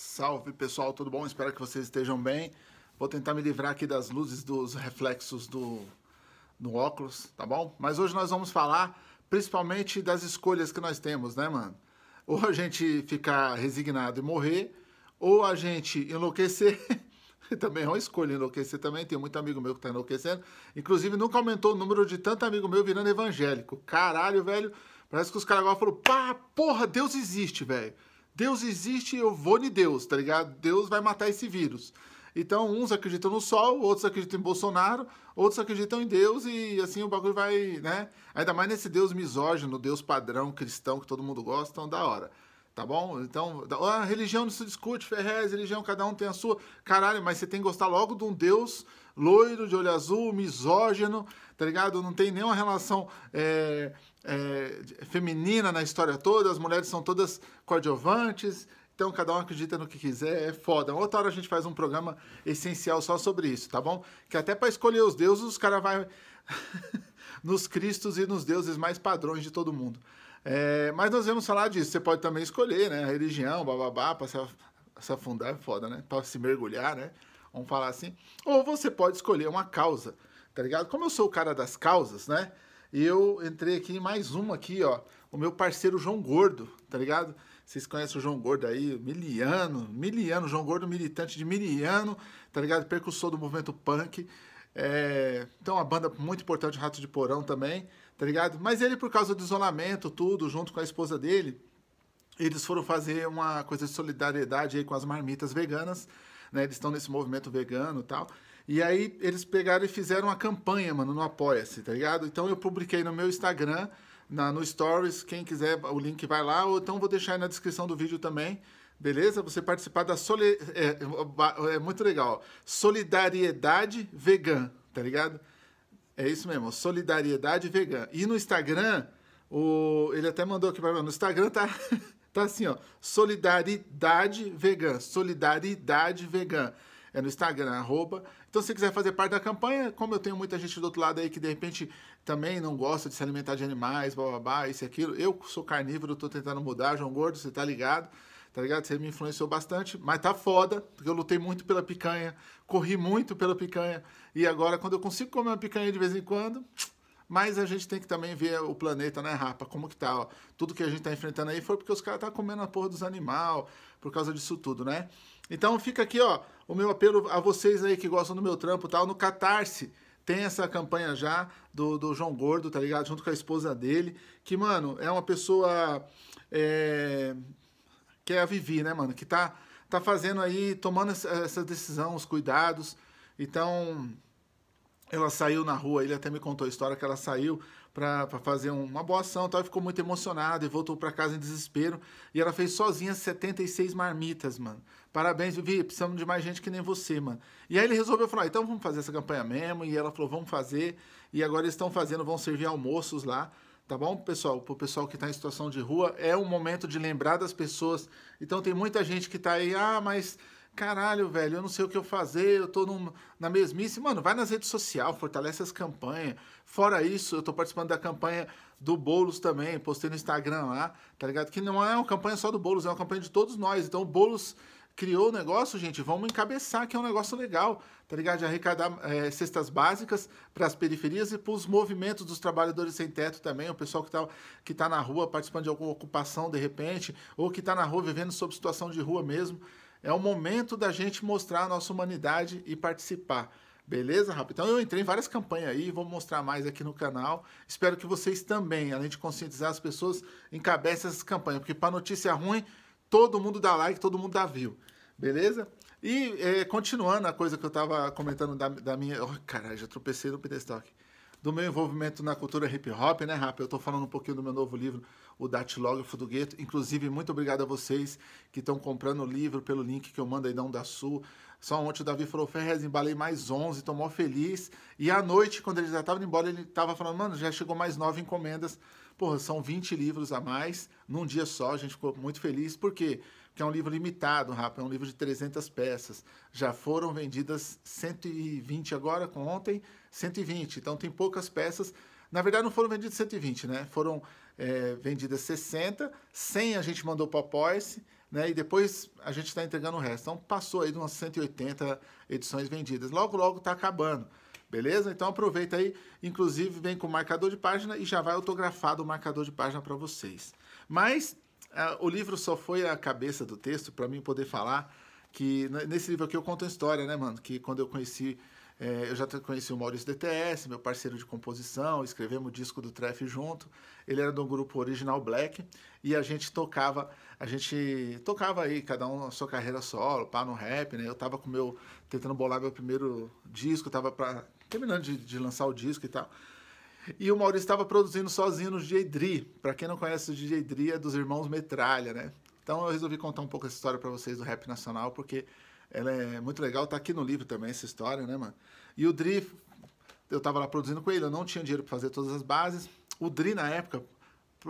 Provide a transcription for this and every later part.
Salve pessoal, tudo bom? Espero que vocês estejam bem. Vou tentar me livrar aqui das luzes dos reflexos do, do óculos, tá bom? Mas hoje nós vamos falar principalmente das escolhas que nós temos, né, mano? Ou a gente ficar resignado e morrer, ou a gente enlouquecer. também é uma escolha enlouquecer também. Tem muito amigo meu que tá enlouquecendo. Inclusive, nunca aumentou o número de tanto amigo meu virando evangélico. Caralho, velho. Parece que os caras agora falaram, pá, porra, Deus existe, velho. Deus existe, eu vou em Deus, tá ligado? Deus vai matar esse vírus. Então, uns acreditam no sol, outros acreditam em Bolsonaro, outros acreditam em Deus e assim o bagulho vai, né? Ainda mais nesse Deus misógino, Deus padrão cristão que todo mundo gosta, então da hora. Tá bom? Então, a religião não se discute, Ferrez, religião, cada um tem a sua. Caralho, mas você tem que gostar logo de um Deus loiro, de olho azul, misógino, tá ligado? Não tem nenhuma relação é, é, feminina na história toda, as mulheres são todas coadjuvantes, então cada um acredita no que quiser, é foda. Outra hora a gente faz um programa essencial só sobre isso, tá bom? Que até para escolher os deuses, os caras vão nos cristos e nos deuses mais padrões de todo mundo. É, mas nós vamos falar disso. Você pode também escolher, né? A religião, bababá, para se, se afundar é foda, né? Para se mergulhar, né? Vamos falar assim. Ou você pode escolher uma causa, tá ligado? Como eu sou o cara das causas, né? eu entrei aqui em mais uma aqui, ó. O meu parceiro João Gordo, tá ligado? Vocês conhecem o João Gordo aí, miliano, miliano, João Gordo, militante de miliano, tá ligado? Percussor do movimento punk. É, então, uma banda muito importante, Rato de Porão também, tá ligado? Mas ele, por causa do isolamento, tudo, junto com a esposa dele, eles foram fazer uma coisa de solidariedade aí com as marmitas veganas, né? Eles estão nesse movimento vegano e tal. E aí eles pegaram e fizeram uma campanha, mano, no Apoia-se, tá ligado? Então eu publiquei no meu Instagram, na, no Stories, quem quiser o link vai lá, ou então vou deixar aí na descrição do vídeo também. Beleza? Você participar da soli... é, é muito legal. Solidariedade vegan, tá ligado? É isso mesmo, solidariedade vegan. E no Instagram, o... ele até mandou aqui para mim, no Instagram tá tá assim, ó, solidariedade vegan, solidariedade vegan. É no Instagram, arroba então, se você quiser fazer parte da campanha, como eu tenho muita gente do outro lado aí que de repente também não gosta de se alimentar de animais, blá blá blá, isso e aquilo. Eu sou carnívoro, tô tentando mudar, João Gordo, você tá ligado? Tá ligado? Você me influenciou bastante, mas tá foda, porque eu lutei muito pela picanha, corri muito pela picanha, e agora quando eu consigo comer uma picanha de vez em quando, mas a gente tem que também ver o planeta, né, Rapa? Como que tá? Ó. Tudo que a gente tá enfrentando aí foi porque os caras tá comendo a porra dos animais, por causa disso tudo, né? Então fica aqui, ó, o meu apelo a vocês aí que gostam do meu trampo e tal, no Catarse tem essa campanha já do, do João Gordo, tá ligado? Junto com a esposa dele, que, mano, é uma pessoa é, que é a Vivi, né, mano? Que tá, tá fazendo aí, tomando essa, essa decisão, os cuidados. Então, ela saiu na rua, ele até me contou a história que ela saiu para fazer uma boa ação tal, e ficou muito emocionada e voltou para casa em desespero. E ela fez sozinha 76 marmitas, mano. Parabéns, Vivi, precisamos de mais gente que nem você, mano. E aí ele resolveu falar, então vamos fazer essa campanha mesmo. E ela falou, vamos fazer. E agora eles estão fazendo, vão servir almoços lá. Tá bom, pessoal? Pro pessoal que tá em situação de rua, é um momento de lembrar das pessoas. Então tem muita gente que tá aí, ah, mas caralho, velho, eu não sei o que eu fazer, eu tô num, na mesmice. Mano, vai nas redes sociais, fortalece as campanhas. Fora isso, eu tô participando da campanha do Boulos também, postei no Instagram lá, tá ligado? Que não é uma campanha só do Boulos, é uma campanha de todos nós. Então, o Boulos criou o negócio, gente, vamos encabeçar, que é um negócio legal, tá ligado? De arrecadar é, cestas básicas para as periferias e para os movimentos dos trabalhadores sem teto também, o pessoal que está que tá na rua participando de alguma ocupação de repente, ou que está na rua vivendo sob situação de rua mesmo. É o momento da gente mostrar a nossa humanidade e participar. Beleza, rapaz? Então eu entrei em várias campanhas aí, vou mostrar mais aqui no canal. Espero que vocês também, além de conscientizar as pessoas, encabecem essas campanhas, porque para notícia ruim, todo mundo dá like, todo mundo dá view. Beleza? E é, continuando a coisa que eu tava comentando da, da minha. Oh, caralho, já tropecei no pedestal aqui do meu envolvimento na cultura hip hop, né, Rap? Eu estou falando um pouquinho do meu novo livro, O Datilógrafo do Gueto. Inclusive, muito obrigado a vocês que estão comprando o livro pelo link que eu mando aí da Onda Sul. Só ontem o Davi falou, Ferrez, embalei mais 11, tô mó feliz. E à noite, quando ele já tava indo embora, ele estava falando, mano, já chegou mais nove encomendas. Porra, são 20 livros a mais num dia só, a gente ficou muito feliz. Por quê? que é um livro limitado, Rafa, é um livro de 300 peças. Já foram vendidas 120 agora, com ontem, 120. Então tem poucas peças. Na verdade, não foram vendidas 120, né? Foram é, vendidas 60, 100 a gente mandou para Apoice, né? E depois a gente está entregando o resto. Então passou aí de umas 180 edições vendidas. Logo, logo está acabando. Beleza? Então aproveita aí, inclusive vem com o marcador de página e já vai autografado o marcador de página para vocês. Mas é, o livro só foi a cabeça do texto para mim poder falar que né, nesse livro aqui eu conto a história, né, mano? Que quando eu conheci, é, eu já conheci o Maurício DTS, meu parceiro de composição, escrevemos o disco do Treff junto. Ele era do grupo Original Black e a gente tocava, a gente tocava aí, cada um a sua carreira solo, pá no rap, né? Eu tava com meu tentando bolar meu primeiro disco, tava pra, terminando de, de lançar o disco e tal. E o Maurício estava produzindo sozinho no DJ Dri. Para quem não conhece o DJ Dri, é dos irmãos Metralha, né? Então eu resolvi contar um pouco essa história para vocês do rap nacional, porque ela é muito legal, tá aqui no livro também essa história, né, mano? E o Dri, eu tava lá produzindo com ele, eu não tinha dinheiro para fazer todas as bases. O Dri, na época,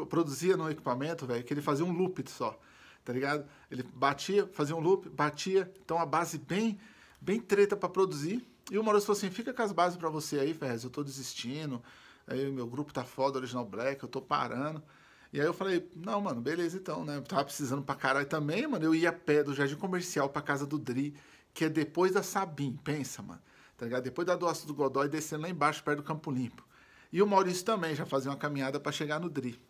produzia no equipamento, velho, que ele fazia um loop só, tá ligado? Ele batia, fazia um loop, batia, então a base bem, bem treta para produzir. E o Maurício falou assim, fica com as bases para você aí, Ferrez, eu tô desistindo, aí meu grupo tá foda, original black, eu tô parando. E aí eu falei, não, mano, beleza então, né? Eu tava precisando pra caralho também, mano. Eu ia a pé do Jardim Comercial pra casa do Dri, que é depois da Sabim, pensa, mano. Tá ligado? Depois da doação do Godói, descendo lá embaixo, perto do Campo Limpo. E o Maurício também já fazia uma caminhada para chegar no Dri.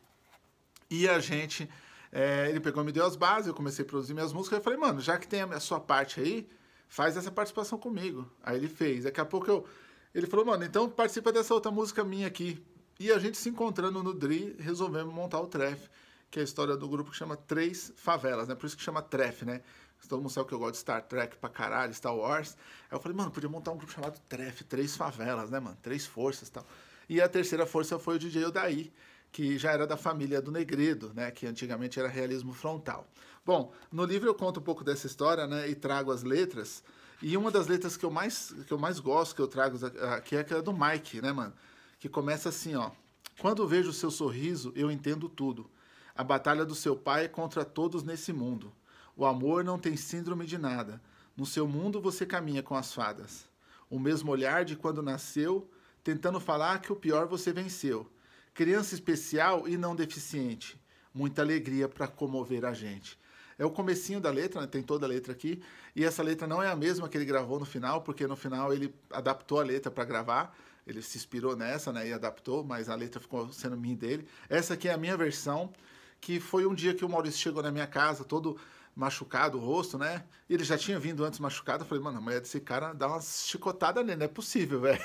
E a gente, é, ele pegou me deu as bases, eu comecei a produzir minhas músicas. Eu falei, mano, já que tem a sua parte aí, faz essa participação comigo. Aí ele fez. Daqui a pouco eu ele falou, mano, então participa dessa outra música minha aqui. E a gente se encontrando no DRI, resolvemos montar o TREF, que é a história do grupo que chama Três Favelas, né? Por isso que chama TREF, né? Todo mundo sabe que eu gosto de Star Trek pra caralho, Star Wars. Aí eu falei, mano, podia montar um grupo chamado TREF, Três Favelas, né, mano? Três Forças e tal. E a terceira força foi o DJ Odaí, que já era da família do Negredo, né, que antigamente era realismo frontal. Bom, no livro eu conto um pouco dessa história, né, e trago as letras, e uma das letras que eu mais, que eu mais gosto, que eu trago aqui, é aquela do Mike, né, mano? Que começa assim, ó. Quando vejo o seu sorriso, eu entendo tudo. A batalha do seu pai é contra todos nesse mundo. O amor não tem síndrome de nada. No seu mundo você caminha com as fadas. O mesmo olhar de quando nasceu, tentando falar que o pior você venceu. Criança especial e não deficiente. Muita alegria para comover a gente. É o comecinho da letra, né? tem toda a letra aqui, e essa letra não é a mesma que ele gravou no final, porque no final ele adaptou a letra para gravar, ele se inspirou nessa, né, e adaptou, mas a letra ficou sendo minha dele. Essa aqui é a minha versão, que foi um dia que o Maurício chegou na minha casa, todo machucado o rosto, né? E ele já tinha vindo antes machucado. Eu falei, mano, a mulher desse cara dá uma chicotada nele, não é possível, velho.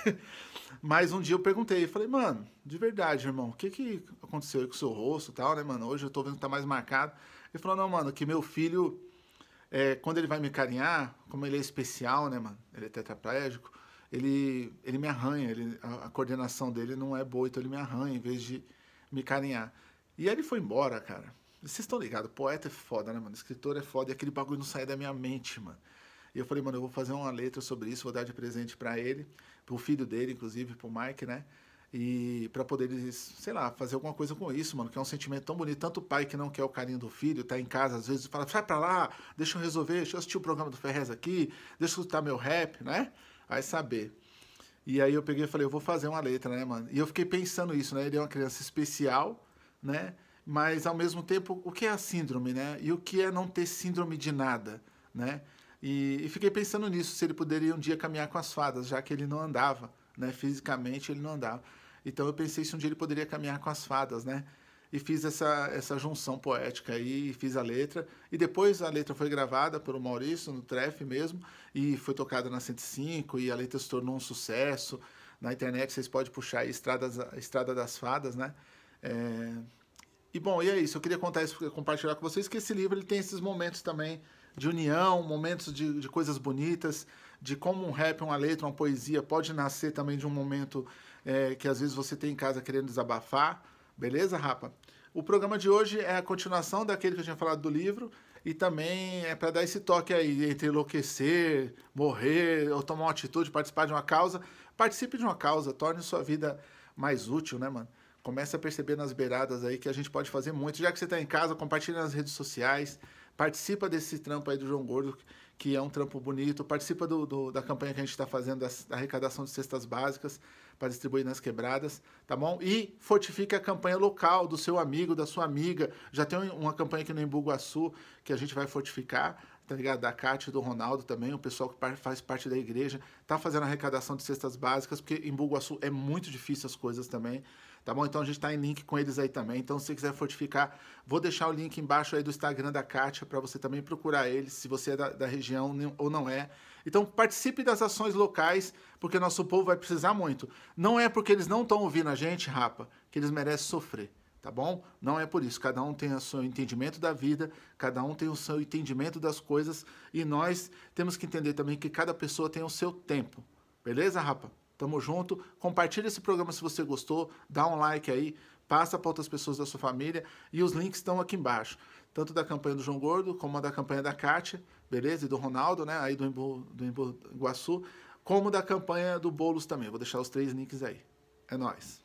Mas um dia eu perguntei, falei, mano, de verdade, irmão, o que que aconteceu com o seu rosto e tal, né, mano? Hoje eu tô vendo que tá mais marcado. Ele falou, não, mano, que meu filho, é, quando ele vai me carinhar, como ele é especial, né, mano? Ele é tetraplégico, ele, ele me arranha, ele, a, a coordenação dele não é boa, então ele me arranha em vez de me carinhar. E aí ele foi embora, cara. Vocês estão ligados, poeta é foda, né, mano? Escritor é foda, e aquele bagulho não sai da minha mente, mano. E eu falei, mano, eu vou fazer uma letra sobre isso, vou dar de presente para ele, pro filho dele, inclusive, pro Mike, né? E para poder eles, sei lá, fazer alguma coisa com isso, mano, que é um sentimento tão bonito. Tanto o pai que não quer o carinho do filho, tá em casa, às vezes fala, sai pra lá, deixa eu resolver, deixa eu assistir o programa do Ferrez aqui, deixa eu escutar meu rap, né? Aí saber. E aí eu peguei e falei, eu vou fazer uma letra, né, mano? E eu fiquei pensando isso, né? Ele é uma criança especial, né? Mas ao mesmo tempo, o que é a síndrome, né? E o que é não ter síndrome de nada, né? E, e fiquei pensando nisso, se ele poderia um dia caminhar com as fadas, já que ele não andava né? Fisicamente ele não andava. Então eu pensei se um dia ele poderia caminhar com as fadas, né? E fiz essa, essa junção poética aí, fiz a letra. E depois a letra foi gravada pelo Maurício, no Tref mesmo, e foi tocada na 105, e a letra se tornou um sucesso. Na internet vocês podem puxar aí Estrada das Fadas, né? É, e bom, e é isso. Eu queria contar isso, compartilhar com vocês que esse livro ele tem esses momentos também de união, momentos de, de coisas bonitas, de como um rap, uma letra, uma poesia pode nascer também de um momento é, que às vezes você tem em casa querendo desabafar. Beleza, rapa? O programa de hoje é a continuação daquele que eu tinha falado do livro e também é para dar esse toque aí entre enlouquecer, morrer ou tomar uma atitude, participar de uma causa. Participe de uma causa, torne sua vida mais útil, né, mano? começa a perceber nas beiradas aí que a gente pode fazer muito. Já que você está em casa, compartilha nas redes sociais, participa desse trampo aí do João Gordo, que é um trampo bonito, participa do, do da campanha que a gente está fazendo da, arrecadação de cestas básicas para distribuir nas quebradas, tá bom? E fortifique a campanha local do seu amigo, da sua amiga. Já tem uma campanha aqui no Embu-Guaçu que a gente vai fortificar, tá ligado? Da Cátia, do Ronaldo também, o pessoal que faz parte da igreja, tá fazendo arrecadação de cestas básicas, porque em Embu-Guaçu é muito difícil as coisas também. Tá bom? Então a gente está em link com eles aí também. Então, se você quiser fortificar, vou deixar o link embaixo aí do Instagram da Kátia para você também procurar eles, se você é da, da região ou não é. Então participe das ações locais, porque nosso povo vai precisar muito. Não é porque eles não estão ouvindo a gente, rapa, que eles merecem sofrer tá bom? Não é por isso. Cada um tem o seu entendimento da vida, cada um tem o seu entendimento das coisas e nós temos que entender também que cada pessoa tem o seu tempo. Beleza, rapa? Tamo junto. Compartilha esse programa se você gostou. Dá um like aí. Passa para outras pessoas da sua família. E os links estão aqui embaixo. Tanto da campanha do João Gordo, como da campanha da Kátia, beleza? E do Ronaldo, né? Aí do Embu, do Imbu Iguaçu. Como da campanha do Bolos também. Vou deixar os três links aí. É nóis.